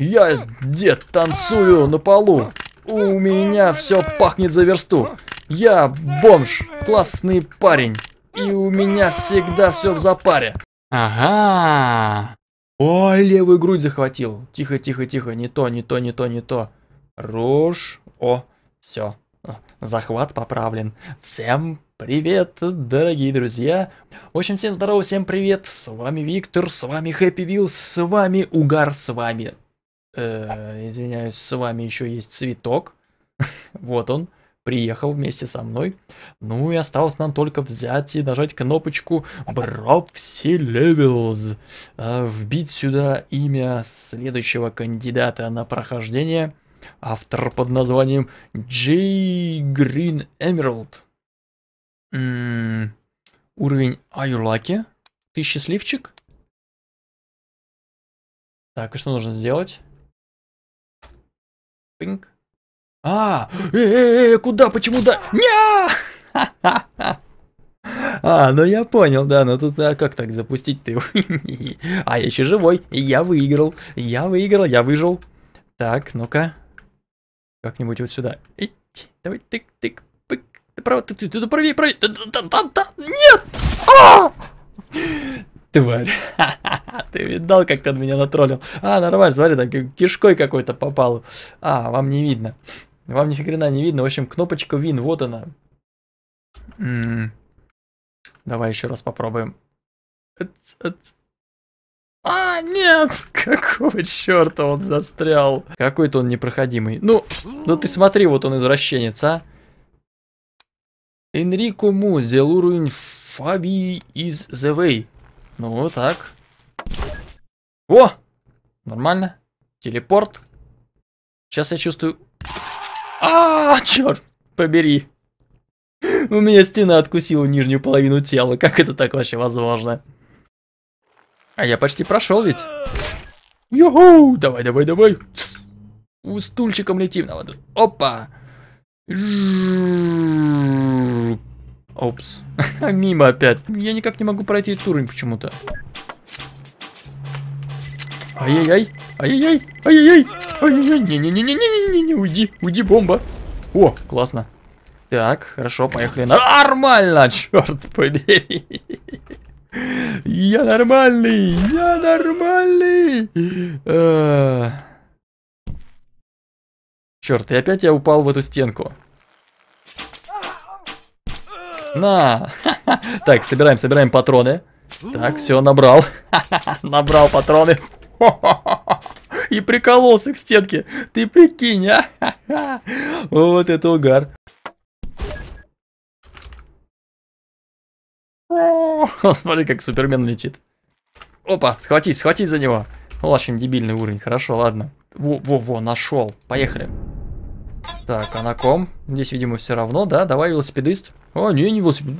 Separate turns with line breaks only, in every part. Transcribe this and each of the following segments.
Я, дед, танцую на полу. У меня все пахнет за версту. Я бомж, классный парень. И у меня всегда все в запаре. Ага. Ой, левую грудь захватил. Тихо, тихо, тихо. Не то, не то, не то, не то. Руж. О, все. Захват поправлен. Всем привет, дорогие друзья. В общем, всем здорово, всем привет. С вами Виктор, с вами Хэппи Вилл, с вами Угар, с вами Э, извиняюсь, с вами еще есть цветок. вот он, приехал вместе со мной. Ну и осталось нам только взять и нажать кнопочку Bropsy Levels. Э, вбить сюда имя следующего кандидата на прохождение. Автор под названием Джей Green Emerald. М-м, уровень Are
Ты счастливчик? Так, и что нужно сделать? Пынк. А, э, э, э, куда,
почему да? Ня! А, ну я понял, да, но тут а как так запустить ты? а я еще живой, я выиграл, я выиграл, я выжил. Так, ну-ка, как-нибудь вот сюда. Ить, давай, тык, тык, пык, ты прав, ты, правее, правее, да, да, да, да, нет! тварь. Ты видал, как он меня натроллил? А, нормально, смотри, так кишкой какой-то попал. А, вам не видно. Вам ни хрена не видно. В общем, кнопочка Win, вот она. Давай еще раз попробуем. А, нет! Какого черта он застрял? Какой-то он непроходимый. Ну, ну ты смотри, вот он извращенец, а. Энрико Му, Зелуруин Фаби из The Way. Ну, так. О! Нормально. Телепорт. Сейчас я чувствую... А, -а, -а черт, побери. У меня стена откусила нижнюю половину тела. Как это так вообще возможно? А я почти прошел ведь. Юху, давай, давай, давай. У стульчиком летим. Опа. Опс. Мимо опять. Я никак не могу пройти этот уровень почему-то. Ай-яй-яй. Ай-яй-яй. Ай-яй-яй. Ай-яй-яй. Не-не-не-не-не-не-не. Уйди. Уйди, бомба. О, классно. Так, хорошо, поехали. Нормально, черт побери. Я нормальный, я нормальный. Э. Черт, и опять я упал в эту стенку. На! Так, собираем, собираем патроны. Так, все, набрал. Набрал патроны. И прикололся к стенке. Ты прикинь, а? Вот это угар. смотри, как Супермен летит. Опа, схватись, схватись за него. Очень дебильный уровень, хорошо, ладно. Во-во-во, нашел. Поехали. Так, а на ком? Здесь, видимо, все равно, да? Давай, велосипедист. А, не, не велосипед.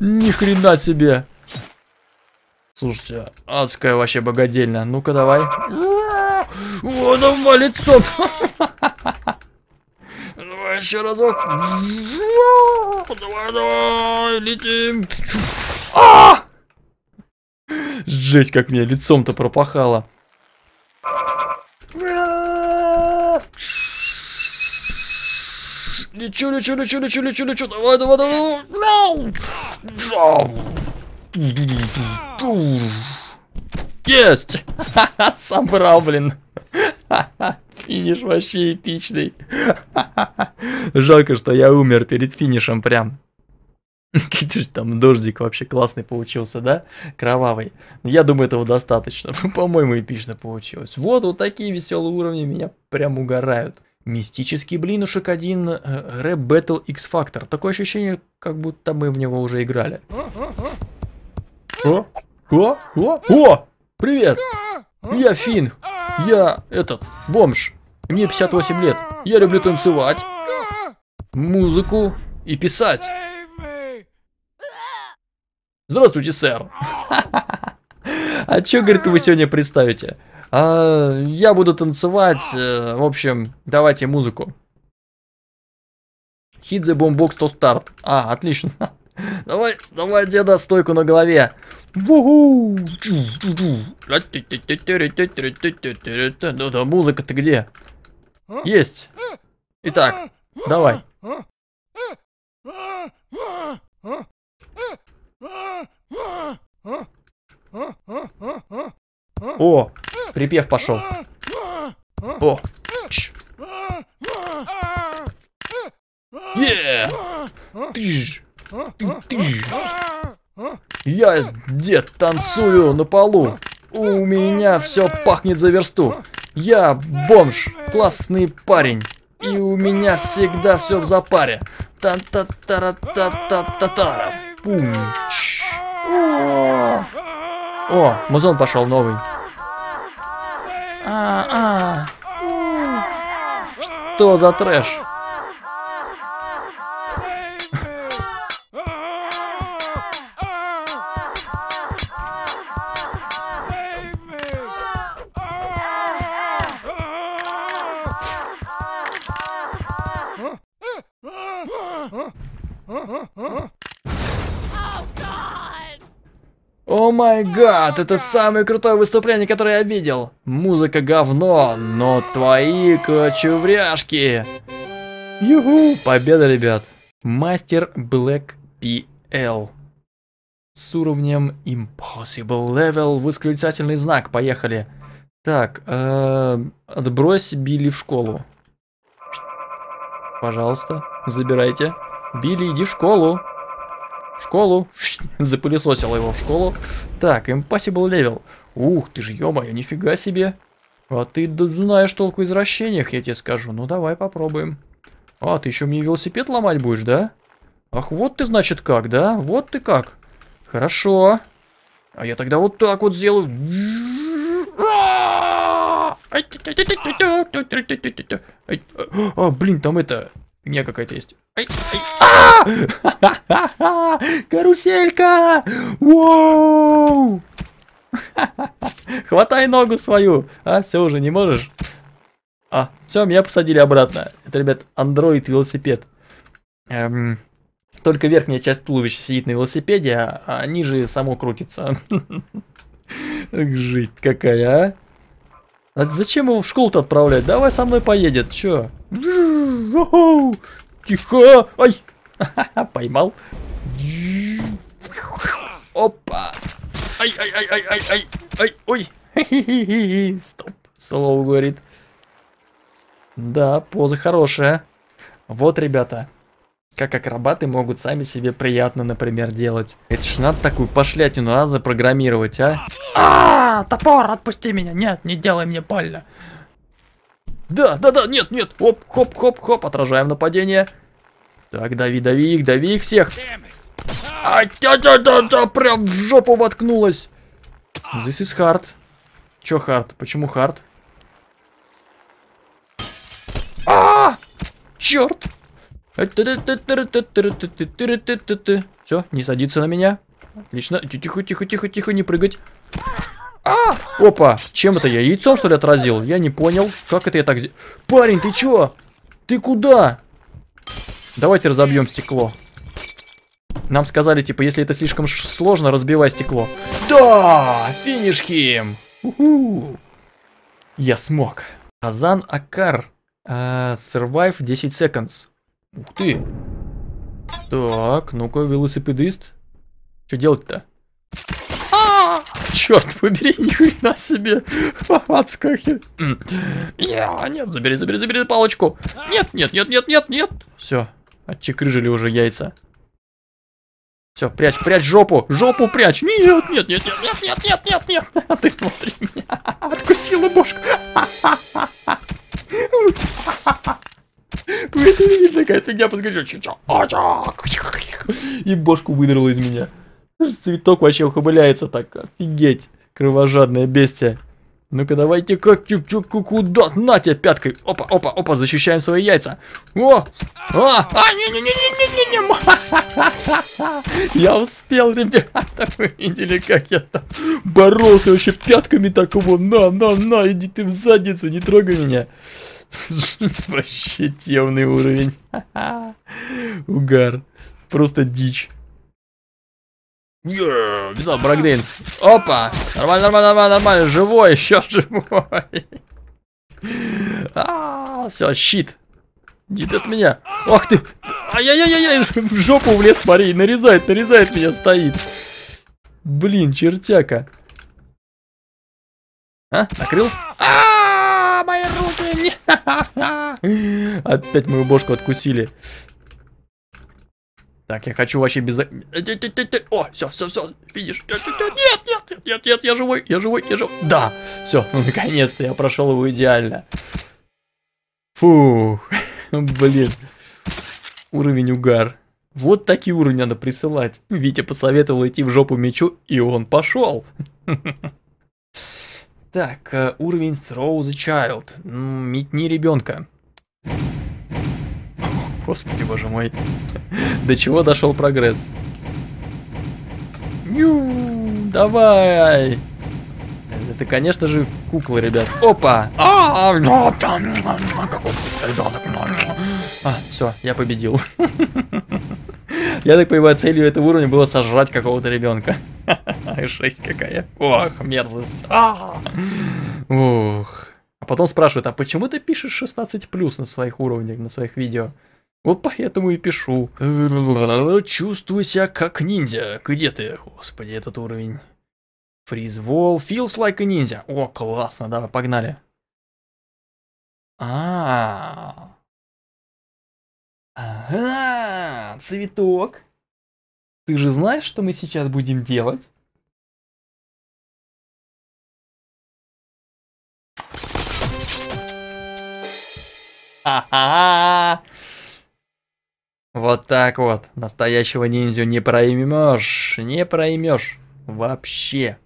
Ни хрена себе. Слушайте, адская вообще богадельня. Ну-ка давай. О, давай лицо. Давай еще разок. Давай, давай, летим. А! Жесть, как мне, лицом-то пропахало. Лечу, лечу, лечу, лечу, лечу, лечу. Давай, давай, давай. Есть! Собрал, блин. Финиш вообще эпичный. Жалко, что я умер перед финишем прям. Там дождик вообще классный получился, да? Кровавый. Я думаю, этого достаточно. По-моему, эпично получилось. Вот, вот такие веселые уровни меня прям угорают. Мистический блинушек один, э, рэп Battle X Factor. Такое ощущение, как будто мы в него уже играли. О, о, о, о, привет! Я Фин, я этот, бомж. Мне 58 лет, я люблю танцевать, музыку и писать. Здравствуйте, сэр. А чё, говорит, вы сегодня представите? А, я буду танцевать. Э, в общем, давайте музыку. Hit the boombox to start. А, отлично. Давай, давай, деда, стойку на голове. Да-да, музыка-то где? Есть. Итак, давай. О, Припев пошел. О! Я, дед, танцую на полу. У меня все пахнет за версту. Я бомж, классный парень. И у меня всегда все в запаре. та та та та та та та Пум. О, музон пошел новый. А, а, а. Что за трэш? Huh? О май гад, это самое крутое выступление, которое я видел. Музыка говно, но твои кочевряшки. Юху, победа, ребят. Мастер Блэк PL. С уровнем Impossible Level, восклицательный знак, поехали. Так, э -э, отбрось Билли в школу. Пожалуйста, забирайте. Билли, иди в школу в школу, запылесосил его в школу. Так, Impossible Level. Ух, ты ж ё-моё, нифига себе. А ты знаешь толку извращениях, я тебе скажу. Ну давай попробуем. А, ты еще мне велосипед ломать будешь, да? Ах, вот ты, значит, как, да? Вот ты как. Хорошо. А я тогда вот так вот сделаю. А, блин, там это... Меня какая-то есть. А! Каруселька! Воу! Хватай ногу свою! А, все уже, не можешь? А, все, меня посадили обратно. Это, ребят, андроид-велосипед. Эм, только верхняя часть туловища сидит на велосипеде, а, а ниже само крутится. Жить какая, а! а зачем его в школу-то отправлять? Давай со мной поедет, чё? Тихо! Ой! Поймал. Опа! Ай, ай, ай, ай, ай, ай, ай, ой! Стоп, Слоу говорит. Да, поза хорошая. Вот, ребята, как акробаты могут сами себе приятно, например, делать. Это ж надо такую пошлятину, а, запрограммировать, а? А, топор, отпусти меня, нет, не делай мне больно. Да, да, да, нет, нет. Оп, хоп, хоп, хоп. Отражаем нападение. Так, дави, дави их, дави их всех. Ай, да, да, да, да, прям в жопу воткнулась. This is hard. Чё hard? Почему hard? А! -а, -а! Черт! Все, не садится на меня. Отлично. Тихо, тихо, тихо, тихо, не прыгать. А! Опа! Чем это я? Яйцом, что ли, отразил? Я не понял. Как это я так... Парень, ты чё? Ты куда? Давайте разобьем стекло. Нам сказали, типа, если это слишком сложно, разбивай стекло. Да! Финиш хим! Уху! Я смог. Азан Акар. Uh, survive 10 seconds. Ух ты! Так, ну-ка, велосипедист. Что делать-то? черт побери, нихуя себе. Адская хер. Нет, забери, забери, забери палочку. Нет, нет, нет, нет, нет, нет. Все, отчекрыжили уже яйца. Все, прячь, прячь жопу, жопу прячь. Нет, нет, нет, нет, нет, нет, нет, нет, нет. Ты смотри меня. Откусила бошку. Вы это видели, такая фигня подскочила. И бошку выдрала из меня. Цветок вообще ухобыляется так. Офигеть. Кровожадное бестия. Ну-ка, давайте как тюк-тюк, куда? На тебя пяткой. Опа, опа, опа, защищаем свои яйца. О! А! А! Не-не-не-не-не-не! Я успел, ребята. Вы видели, как я там боролся вообще пятками такого. На, на, на, иди ты в задницу, не трогай меня. Вообще темный уровень. Угар. Просто дичь. Yeah, взял бракденс. Опа! Нормально, нормально, нормально, нормально. Живой, еще живой. А, все, щит. Дит от меня. Ох ты! Ай-яй-яй-яй! В жопу влез, смотри, нарезает, нарезает меня, стоит. Блин, чертяка. А? Накрыл?
А,
мои руки! Опять мою бошку откусили. Так, я хочу вообще без... О, все, все, все, видишь? Нет, нет, нет, нет, нет, нет, я живой, я живой, я живой. Да, все, наконец-то я прошел его идеально. Фух, блин. Уровень угар. Вот такие уровни надо присылать. Витя посоветовал идти в жопу мечу, и он пошел. Так, э, уровень Throw the Child. Метни ребенка. Господи, боже мой. До чего дошел прогресс? Ню, давай. Это, конечно же, куклы, ребят. Опа! А, ну, ну, ну, а все, я победил. Я так понимаю, целью этого уровня было сожрать какого-то ребенка. Жесть какая. Ох, мерзость. Ух. А! а потом спрашивают, а почему ты пишешь 16 плюс на своих уровнях, на своих видео? Вот поэтому и пишу. Чувствую себя как ниндзя. Где ты? Господи, этот уровень. Фризвол. Feels like a ninja. О, классно, давай, погнали.
А, -а, -а. Ага, цветок. Ты же знаешь, что мы сейчас будем делать?
Ага. Вот так вот. Настоящего ниндзю не проймешь. Не проймешь. Вообще.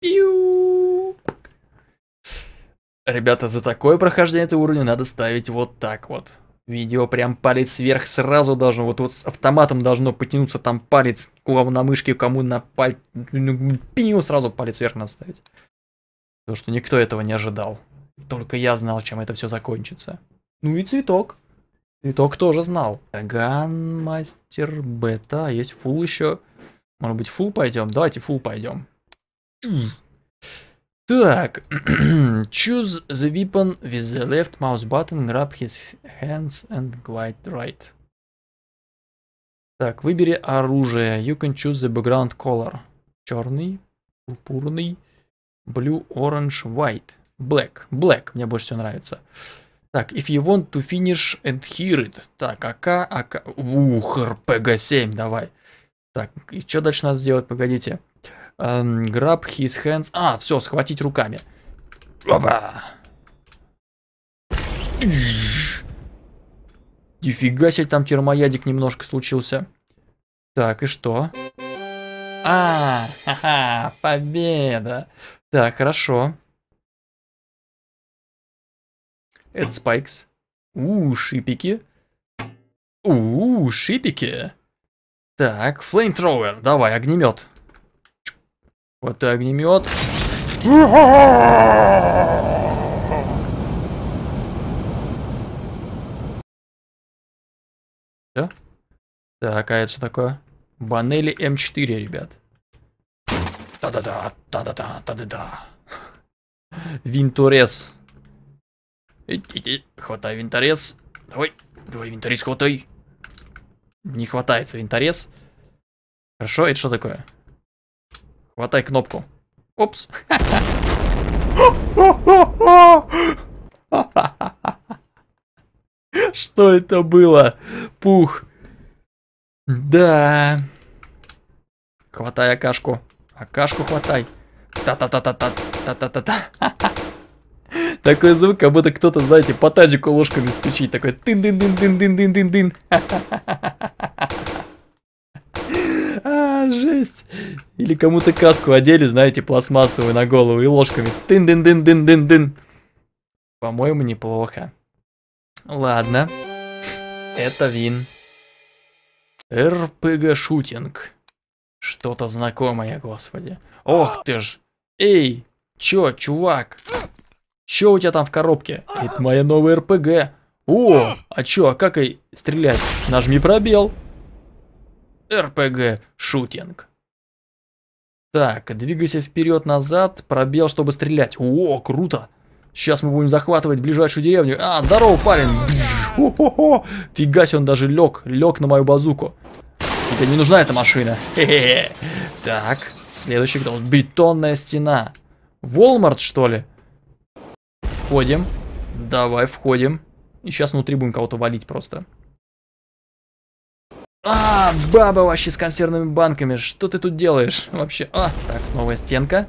Пью. Ребята, за такое прохождение этого уровня надо ставить вот так вот. Видео прям палец вверх сразу должно, вот, вот с автоматом должно потянуться там палец, у кого на мышке, кому на паль... Ну, пью сразу палец вверх надо ставить. Потому что никто этого не ожидал. Только я знал, чем это все закончится. Ну и цветок. Цветок тоже знал. Таган, мастер, бета. А есть фул еще. Может быть, фул пойдем? Давайте фул пойдем. Так. Choose the weapon with the left mouse button, grab his hands and glide right. Так, выбери оружие. You can choose the background color. Черный, пурпурный, blue, orange, white, black. Black мне больше всего нравится. Так, if you want to finish and hear it. Так, АК, АК... Ух, РПГ-7, давай. Так, и что дальше надо сделать? Погодите. Um, grab his hands... А, все, схватить руками. Опа! Нифига себе, там термоядик немножко случился. Так, и что? А, ха-ха, победа. Так, хорошо. Это Спайкс. У, шипики. У, шипики. Так, флеймтроуэр, давай, огнемет. Вот и огнемет. Все? Так, а это что такое? Банели М4, ребят. Та-да-да, та-да-да, та-да-да. Винтурес. Хватай винторез. Давай, давай винторез хватай. Не хватается винторез. Хорошо, это что такое? Хватай кнопку. Опс. Что это было? Пух. Да. Хватай окашку. Окашку хватай. Та-та-та-та-та-та-та-та-та. Такой звук, как будто кто-то, знаете, по тазику ложками стучит. Такой тын дын дын дын дын дын дын дын А, жесть. Или кому-то каску одели, знаете, пластмассовую на голову и ложками. тын дын дын дын дын дын По-моему, неплохо. Ладно. Это вин. РПГ-шутинг. Что-то знакомое, господи. Ох ты ж. Эй, чё, чувак? Чё у тебя там в коробке? Это моя новая РПГ. О, а чё, а как и стрелять? Нажми пробел. РПГ шутинг. Так, двигайся вперед-назад, пробел, чтобы стрелять. О, круто. Сейчас мы будем захватывать ближайшую деревню. А, здорово, парень. О -хо -хо. Фига себе, он даже лег, лег на мою базуку. Это не нужна эта машина. Хе -хе -хе. Так, следующий кто? Бетонная стена. Волмарт, что ли? Входим. Давай, входим. И сейчас внутри будем кого-то валить просто. А, баба вообще с консервными банками. Что ты тут делаешь вообще? А, так, новая стенка.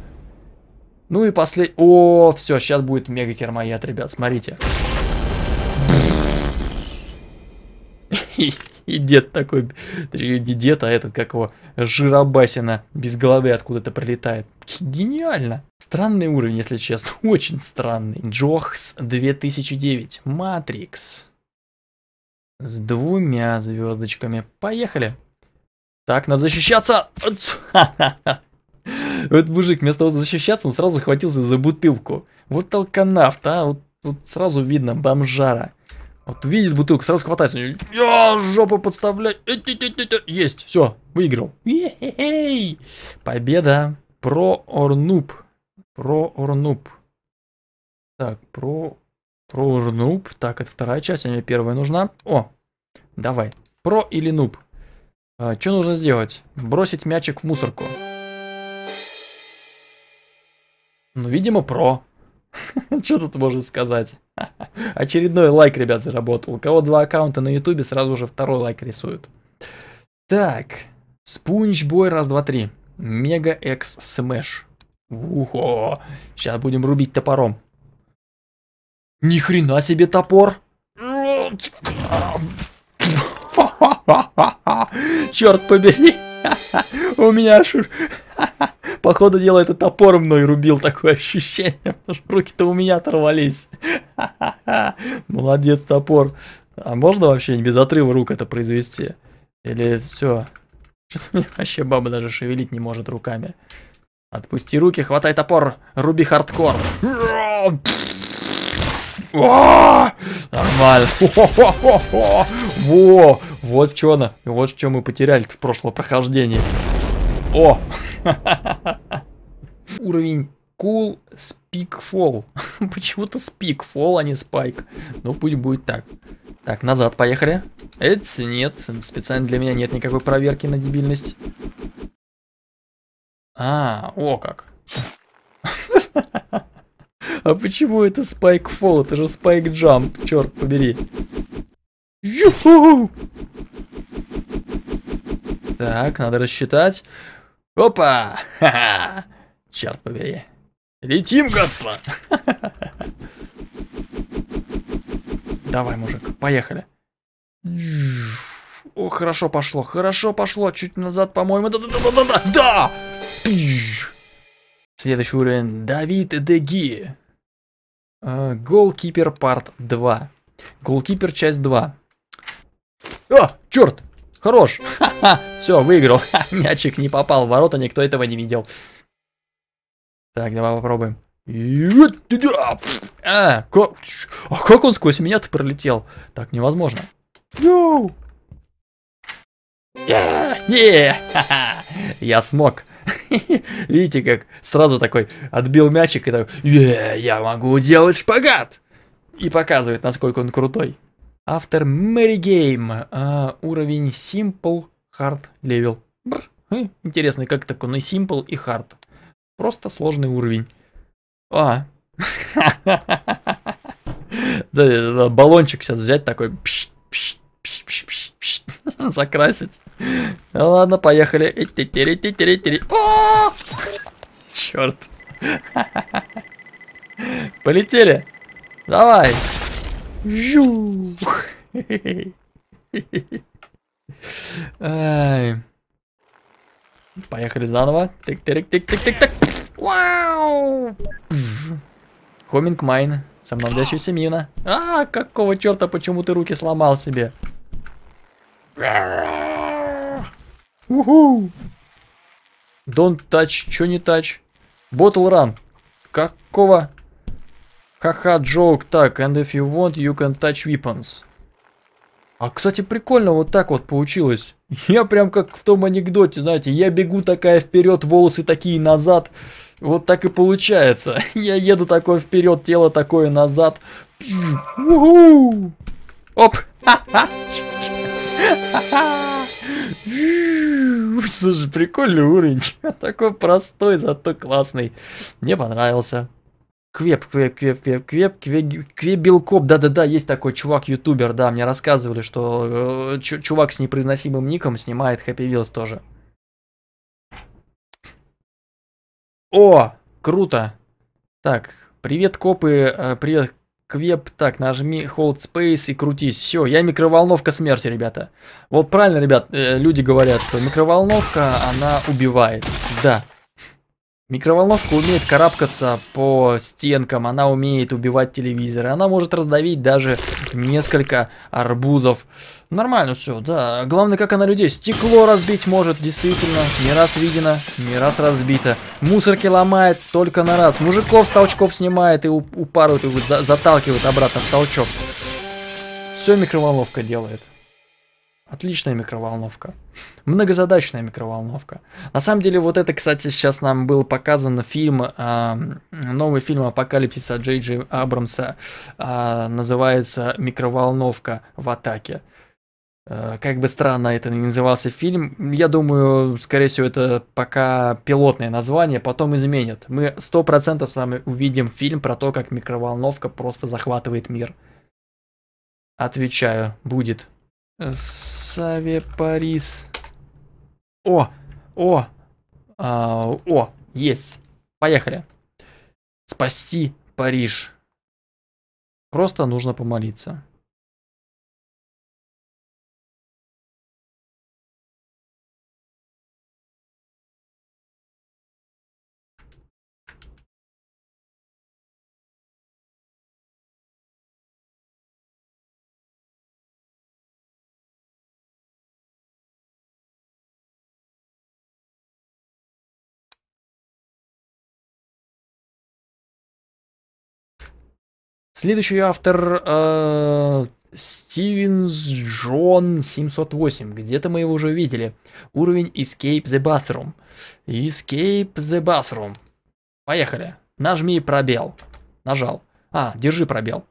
Ну и последний... О, все, сейчас будет мега кермоед, ребят, смотрите. И дед такой, не дед, а этот, как его, жиробасина без головы откуда-то прилетает. Гениально. Странный уровень, если честно, очень странный. Джохс 2009, Матрикс. С двумя звездочками. Поехали. Так, надо защищаться. Этот мужик, вместо того, защищаться, он сразу захватился за бутылку. Вот толканавт, а, вот, вот сразу видно бомжара. Вот увидит бутылку, сразу хватается. Я жопу подставлять. Э, Есть, все, выиграл. Победа. Про орнуп, Про орнуп, Так, про... Про орнуп, Так, это вторая часть, а мне первая нужна. О, давай. Про или Нуб. А, что нужно сделать? Бросить мячик в мусорку. Ну, видимо, про. Что тут можно сказать? Очередной лайк, ребят, заработал. У кого два аккаунта на ютубе, сразу же второй лайк рисуют. Так, Спунч Бой, раз, два, три. Мега Экс Смэш. Ухо, сейчас будем рубить топором. Ни хрена себе топор. Черт побери. У меня аж... Походу дела это топор мной рубил, такое ощущение. Потому что руки-то у меня оторвались. Молодец, топор. А можно вообще без отрыва рук это произвести? Или все? что вообще баба даже шевелить не может руками. Отпусти руки, хватай топор, руби хардкор. А! Нормально. Во, вот что она, вот что мы потеряли в прошлом прохождении. О! Уровень Cool Speakfall. Почему-то Speakfall, а не Spike. Ну, пусть будет так. Так, назад поехали. Эц, нет. Специально для меня нет никакой проверки на дебильность. А, о как. А почему это спайк фол, Это же спайк джамп, черт побери. Юху! Так, надо рассчитать. Опа! Ха-ха! Черт побери. Летим, гадство! Давай, мужик, поехали. О, хорошо пошло, хорошо пошло. Чуть назад, по-моему. Да-да-да-да-да! Да! Следующий уровень. Давид Деги. Голкипер парт 2. Голкипер часть 2. А, черт! Хорош! Все, выиграл. мячик не попал в ворота, никто этого не видел. Так, давай попробуем. А, а, а, как, он сквозь меня-то пролетел? Так невозможно. Йоу! А, я смог. Видите, как сразу такой отбил мячик и такой, я могу делать шпагат! И показывает, насколько он крутой. Автор Мэри Гейм. А, уровень Simple Hard Level. Бррр. Хм, Интересно, как так он и Simple, и Hard. Просто сложный уровень. А. Да, баллончик сейчас взять такой. Закрасить. Ладно, поехали. Черт. Полетели. Давай. Жух. Поехали заново. Тык, тык, тык, тык, тык, тык. Вау! Хоминг майн. Самовлящаяся мина. А, какого черта, почему ты руки сломал себе? Уху! Don't touch, Что не touch? Bottle run. Какого? Ха-ха, joke, так, and if you want, you can touch weapons. А, кстати, прикольно вот так вот получилось. Я прям как в том анекдоте, знаете, я бегу такая вперед, волосы такие назад. Вот так и получается. Я еду такой вперед, тело такое назад. Уху! Оп! Слушай, прикольный уровень. Такой простой, зато классный. Мне понравился. Квеб, Квеб, Квеб, Квеб, Квеб, Квеб, Квебилкоп, да-да-да, есть такой чувак-ютубер, да, мне рассказывали, что э, чувак с непроизносимым ником снимает Happy Wheels тоже. О, круто. Так, привет, копы, э, привет, Квеб, так, нажми Hold Space и крутись. Все, я микроволновка смерти, ребята. Вот правильно, ребят, э, люди говорят, что микроволновка, она убивает. Да. Микроволновка умеет карабкаться по стенкам, она умеет убивать телевизоры, она может раздавить даже несколько арбузов. Нормально все, да. Главное, как она людей. Стекло разбить может, действительно. Не раз видено, не раз разбито. Мусорки ломает только на раз. Мужиков с толчков снимает и упарывает, и за заталкивает обратно в толчок. Все микроволновка делает. Отличная микроволновка. Многозадачная микроволновка. На самом деле, вот это, кстати, сейчас нам был показан фильм, э, новый фильм «Апокалипсиса» Джей Джей Абрамса, э, называется «Микроволновка в атаке». Э, как бы странно это не назывался фильм, я думаю, скорее всего, это пока пилотное название, потом изменят. Мы 100% с вами увидим фильм про то, как микроволновка просто захватывает мир. Отвечаю, будет. Э, Саве Парис. О! О! А, о! Есть! Поехали! Спасти Париж.
Просто нужно помолиться.
Следующий автор э, Стивенс Джон 708. Где-то мы его уже видели. Уровень Escape the Bathroom. Escape the Bathroom. Поехали. Нажми пробел. Нажал. А, держи пробел.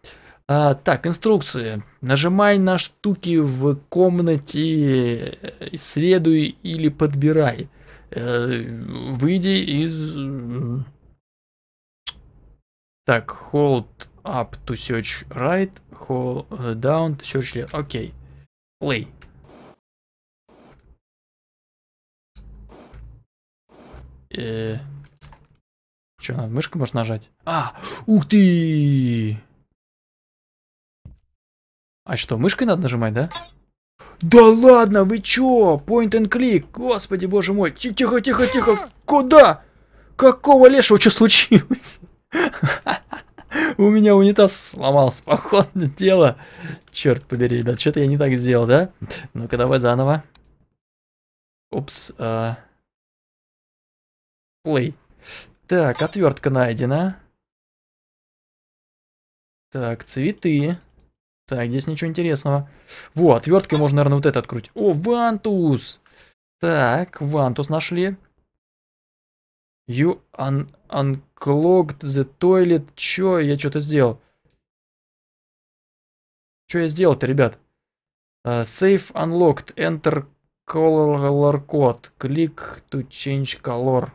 А, так, инструкции. Нажимай на штуки в комнате, исследуй э, или подбирай. Э, выйди из... Так, hold up to search right, hold uh, down to search left. Окей. Okay. Play. Э -э Че, надо мышку может нажать? А, ух ты! А что, мышкой надо нажимать, да? Да ладно, вы чё? Point and click. Господи, боже мой. Тихо, тихо, тихо. Куда? Какого лешего? Что случилось? У меня унитаз сломался, походу, дело. Черт побери, ребят, что-то я не так сделал, да? Ну-ка, давай заново. Упс. А. Плей. Так, отвертка найдена. Так, цветы. Так, здесь ничего интересного. Во, отверткой можно, наверное, вот это открутить. О, вантус! Так, вантус нашли. You un unclogged the toilet. Чё? Я что-то сделал. Что я сделал-то, ребят? Uh, а, save unlocked. Enter color code. Click to change color.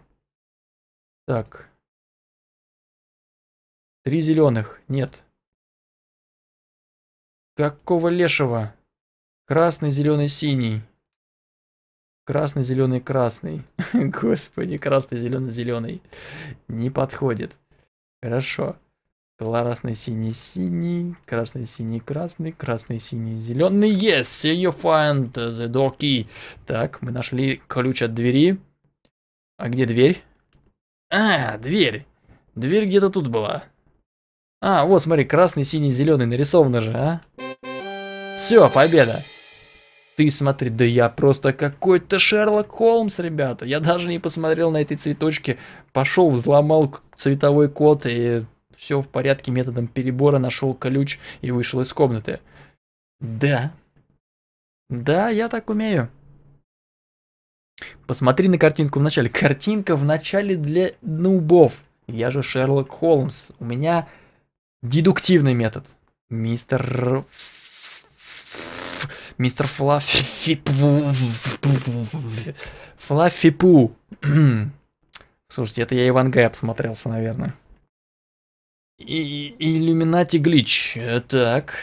Так. Три зеленых. Нет. Какого лешего? Красный, зеленый,
синий. Красный, зеленый, красный. Господи, красный, зеленый, зеленый. Не подходит. Хорошо. Красный, синий, синий, красный, синий, красный, красный, синий, зеленый. Yes, you find the door key. Так, мы нашли ключ от двери. А где дверь? А, дверь. Дверь где-то тут была. А, вот, смотри, красный, синий, зеленый нарисовано же, а? Все, победа ты смотри, да я просто какой-то Шерлок Холмс, ребята. Я даже не посмотрел на эти цветочки. Пошел, взломал цветовой код и все в порядке методом перебора, нашел ключ и вышел из комнаты. Да. Да, я так умею. Посмотри на картинку в начале. Картинка в начале для нубов. Я же Шерлок Холмс. У меня дедуктивный метод. Мистер Мистер Флаффипу. Флаффипу. Слушайте, это я Иван Гай обсмотрелся, наверное. И Иллюминати глич. Так.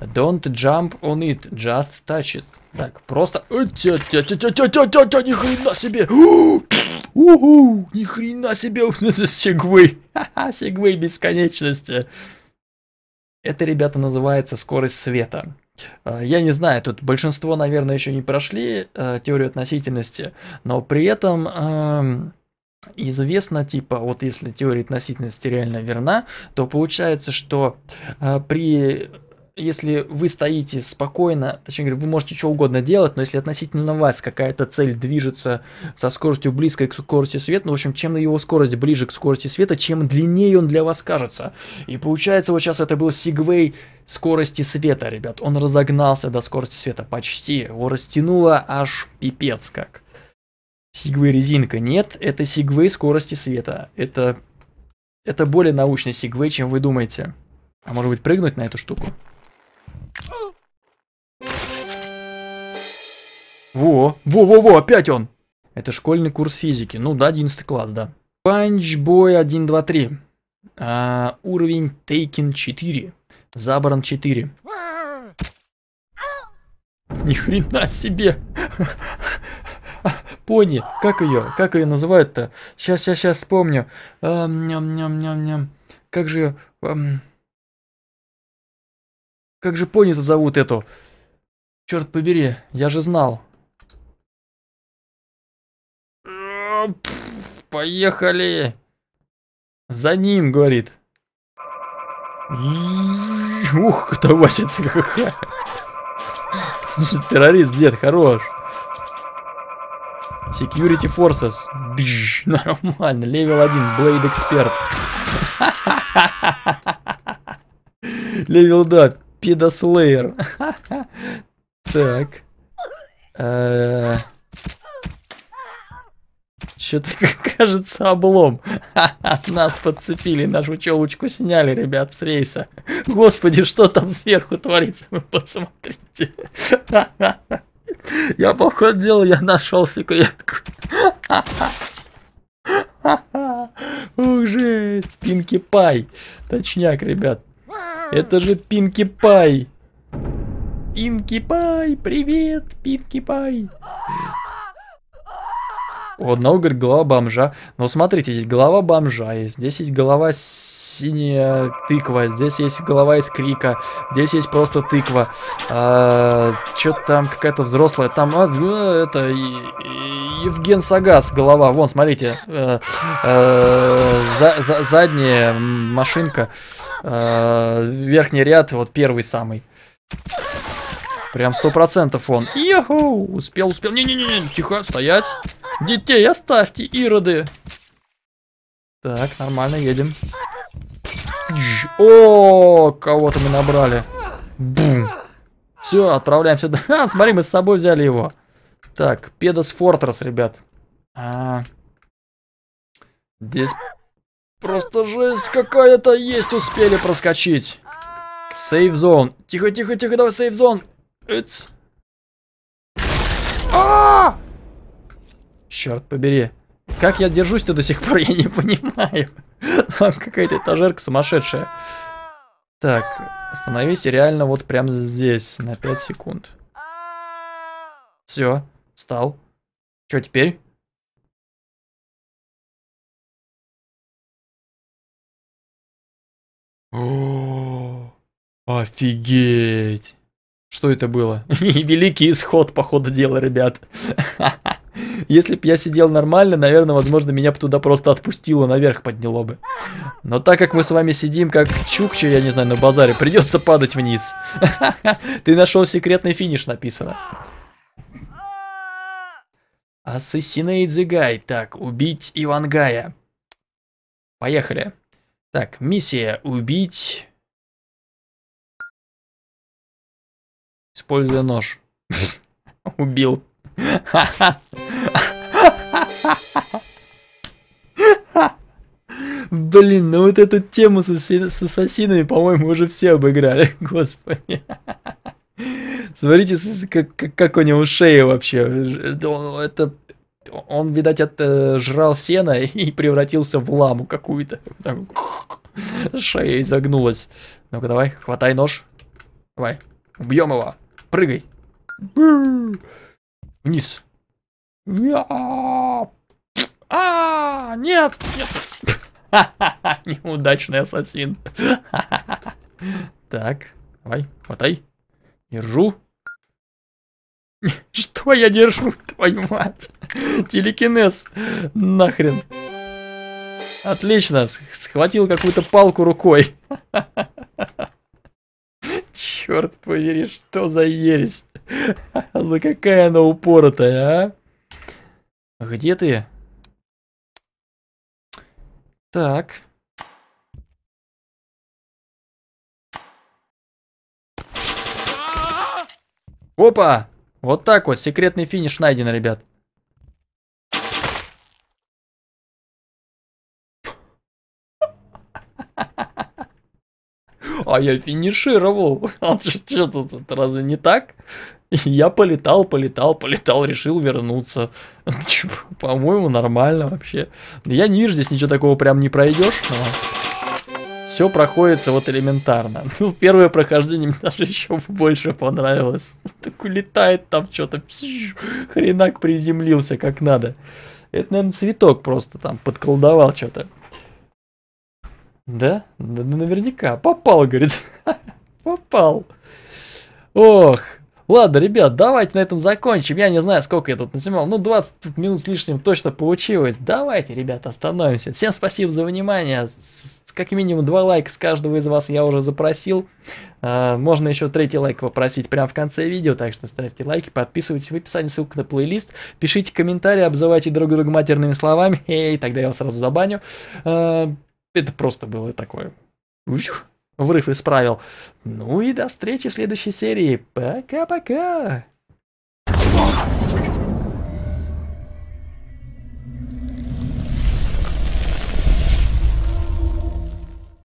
Don't jump on it, just touch it. Так, просто... Тя-тя-тя-тя-тя-тя-тя, ни хрена себе!
Уху,
ни хрена себе! Сегвей! Ха-ха, сегвей бесконечности! Это, ребята, называется скорость света. Э, я не знаю, тут большинство, наверное, еще не прошли э, теорию относительности, но при этом э, известно, типа, вот если теория относительности реально верна, то получается, что э, при если вы стоите спокойно, точнее говоря, вы можете что угодно делать, но если относительно вас какая-то цель движется со скоростью близкой к скорости света, ну, в общем, чем его скорость ближе к скорости света, чем длиннее он для вас кажется. И получается, вот сейчас это был сигвей скорости света, ребят. Он разогнался до скорости света почти. Его растянуло аж пипец как. Сигвей резинка. Нет, это сигвей скорости света. Это, это более научный сигвей, чем вы думаете. А может быть прыгнуть на эту штуку? Во, во-во-во, опять он. Это школьный курс физики. Ну да, 11 класс, да. Панчбой 1, 2, 3. А, уровень Тейкен 4. Забран 4. Ни хрена себе. Пони, как ее, как ее называют-то? Сейчас, сейчас, сейчас вспомню. А, ням, ням, ням, ням. Как же ее... Как же Пони поняту зовут эту? Черт побери, я же знал.
Э,
поехали! За ним, говорит. Ух, кто вообще Террорист, дед, хорош. Security Forces. Бж, нормально. Левел 1. Blade Expert. Левел 2. Пидослеер. Так. Э, Что-то, кажется, облом. Нас подцепили, нашу челочку сняли, ребят, с рейса. Господи, что там сверху творится, вы посмотрите. Я, походил, я нашел секретку. Ух, жесть, Пинки Пай. Точняк, ребят. Это же Пинки Пай. Пинки Пай, привет, Пинки Пай. Вот одного, говорит, голова бомжа. Но смотрите, здесь голова бомжа есть, здесь есть голова синяя тыква, здесь есть голова из крика, здесь есть просто тыква. А, Что-то там какая-то взрослая, там а, ну, это Евген Сагас голова, вон, смотрите, а, а, за, за, задняя машинка. Э, верхний ряд, вот первый самый. Прям сто процентов он. Йоху, успел, успел. Не-не-не, тихо, стоять. Детей оставьте, ироды. Так, нормально, едем. О, кого-то мы набрали. Бум. Все, отправляемся. А, смотри, мы с собой взяли его. Так, Педас Фортрес, ребят. А, здесь Просто жесть какая-то есть, успели проскочить. Сейв зон. Тихо, тихо, тихо, давай сейв зон. Эц. А! Черт побери. Как я держусь-то до сих пор, я не понимаю. Там какая-то этажерка сумасшедшая. Так, остановись реально вот прям здесь на 5 секунд. Все, встал. Что теперь? офигеть. Что это было? Великий исход, по ходу дела, ребят. Если бы я сидел нормально, наверное, возможно, меня бы туда просто отпустило, наверх подняло бы. Но так как мы с вами сидим как чукчи, я не знаю, на базаре, придется падать вниз. Ты нашел секретный финиш, написано. Ассасинейт the guy. Так, убить Ивангая. Поехали. Так, миссия убить.
Используя нож.
Убил. Блин, ну вот эту тему с, с ассасинами, по-моему, уже все обыграли. Господи. Смотрите, как, как, как у него шея вообще. Это он, видать, отжрал э, сено и превратился в ламу какую-то. Шея изогнулась. Ну-ка, давай, хватай нож. Давай, убьем его. Прыгай. Вниз. А, нет, нет. Неудачный ассасин. Так, давай, хватай. Держу. Что я держу, твою мать? Телекинез. Нахрен. Отлично. Схватил какую-то палку рукой. Черт побери, что за ересь. Ну какая она упоротая, а? Где ты? Так. Опа! Вот так вот, секретный финиш найден, ребят. а я финишировал. А что тут, это разве не так? Я полетал, полетал, полетал, решил вернуться. Типа, по-моему, нормально вообще. Я не вижу, здесь ничего такого прям не пройдешь. Но... Все проходится вот элементарно. Ну, первое прохождение мне даже еще больше понравилось. Так улетает там что-то. Хренак приземлился как надо. Это, наверное, цветок просто там подколдовал что-то. Да? да? Наверняка. Попал, говорит. Попал. Ох. Ладно, ребят, давайте на этом закончим. Я не знаю, сколько я тут наснимал. Ну, 20 минут с лишним точно получилось. Давайте, ребят, остановимся. Всем спасибо за внимание. как минимум два лайка с каждого из вас я уже запросил. А, можно еще третий лайк попросить прямо в конце видео. Так что ставьте лайки, подписывайтесь в описании, ссылка на плейлист. Пишите комментарии, обзывайте друг друга матерными словами. Эй, тогда я вас сразу забаню. А, это просто было такое. Ух, врыв исправил. Ну и до встречи в следующей серии. Пока-пока.